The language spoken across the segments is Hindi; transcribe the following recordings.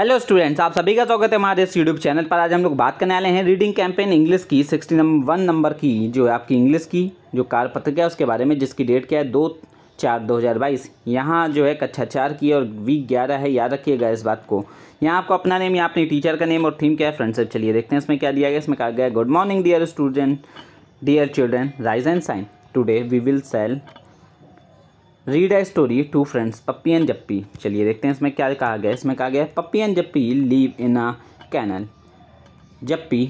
हेलो स्टूडेंट्स आप सभी का स्वागत है हमारे इस यूट्यूब चैनल पर आज हम लोग बात करने वाले हैं रीडिंग कैंपेन इंग्लिश की सिक्सटी नंबर वन नंबर की जो आपकी इंग्लिश की जो कार पत्रिका है उसके बारे में जिसकी डेट क्या है दो चार दो हज़ार बाईस यहाँ जो है कक्षा चार की और वीक ग्यारह है याद रखिएगा इस बात को यहाँ आपको अपना नेम यहाँ अपने टीचर का नेम और थीम क्या है से चलिए देखते हैं इसमें क्या दिया गया इसमें कहा गया good morning dear student dear children rise and shine today we will shall read a story two friends Puppy and Jappy चलिए देखते हैं इसमें क्या कहा गया इसमें कहा गया Puppy and Jappy live in a kennel Jappy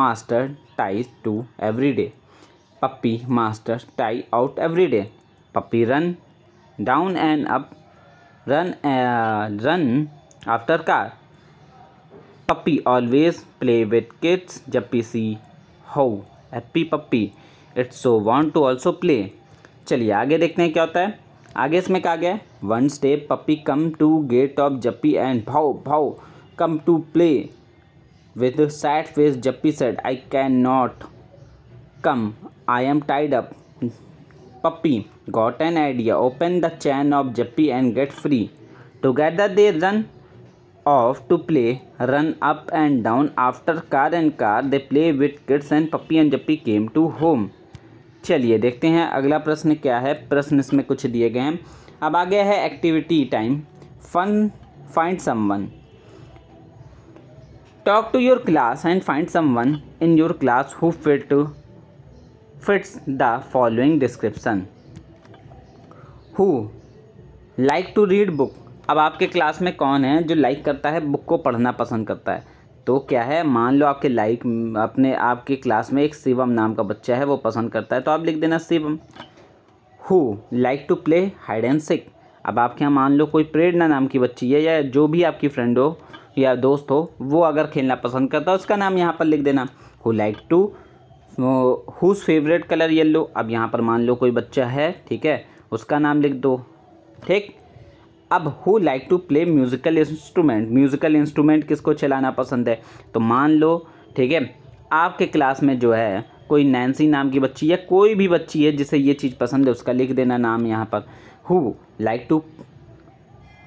master ties to every day Puppy master tie out every day Puppy run down and up run run after car Puppy always play with kids Jappy see how happy Puppy it's so want to also play चलिए आगे देखते हैं क्या होता है आगे इसमें कहा गया one step Puppy come to get off Jappy and भाव भाव come to play with sad face Jappy said I can not come I am tied up Puppy got an idea open the chain of Jappy and get free together they run off to play run up and down after car and car they play with kids and Puppy and Jappy came to home चलिए देखते हैं अगला प्रश्न क्या है प्रश्न इसमें कुछ दिए गए हैं अब आ गया है activity time fun find someone talk to your class and find someone in your class who fit fits the following description who like to read book अब आपके क्लास में कौन है जो लाइक करता है बुक को पढ़ना पसंद करता है तो क्या है मान लो आपके लाइक अपने आपके क्लास में एक शिवम नाम का बच्चा है वो पसंद करता है तो आप लिख देना Shivam who like to play hide and seek अब आपके यहाँ मान लो कोई प्रेरणा नाम की बच्ची है या जो भी आपकी फ्रेंड हो या दोस्त हो वो अगर खेलना पसंद करता है उसका नाम यहाँ पर लिख देना who like to whose favourite colour yellow अब यहाँ पर मान लो कोई बच्चा है ठीक है उसका नाम लिख दो ठीक अब who like to play musical instrument musical instrument किसको चलाना पसंद है तो मान लो ठीक है आपके क्लास में जो है कोई नैन्सी नाम की बच्ची या कोई भी बच्ची है जिसे ये चीज़ पसंद है उसका लिख देना नाम यहाँ पर who like to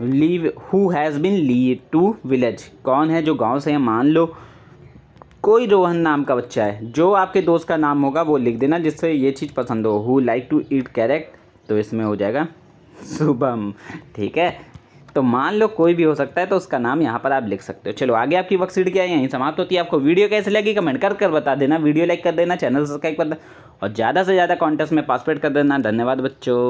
live who has been live to village कौन है जो गांव से है मान लो कोई रोहन नाम का बच्चा है जो आपके दोस्त का नाम होगा वो लिख देना जिससे ये चीज़ पसंद हो who like to eat carrot तो इसमें हो जाएगा शुभम ठीक है तो मान लो कोई भी हो सकता है तो उसका नाम यहाँ पर आप लिख सकते हो चलो आगे आपकी वर्कशीट क्या है यहीं समाप्त होती है आपको वीडियो कैसे लगी कमेंट कर कर बता देना वीडियो लाइक कर देना चैनल सब्सक्राइब कर देना और ज़्यादा से ज़्यादा कॉन्टेस्ट में पार्टिसिपेट कर देना धन्यवाद बच्चों